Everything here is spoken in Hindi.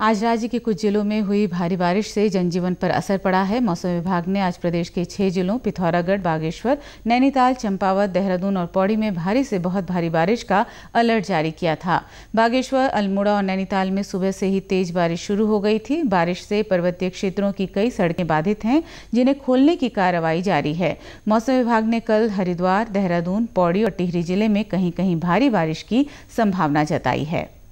आज राज्य के कुछ जिलों में हुई भारी बारिश से जनजीवन पर असर पड़ा है मौसम विभाग ने आज प्रदेश के छह जिलों पिथौरागढ़ बागेश्वर नैनीताल चंपावत देहरादून और पौड़ी में भारी से बहुत भारी बारिश का अलर्ट जारी किया था बागेश्वर अल्मोड़ा और नैनीताल में सुबह से ही तेज बारिश शुरू हो गई थी बारिश से पर्वतीय क्षेत्रों की कई सड़कें बाधित हैं जिन्हें खोलने की कार्रवाई जारी है मौसम विभाग ने कल हरिद्वार देहरादून पौड़ी और टिहरी जिले में कहीं कहीं भारी बारिश की संभावना जताई है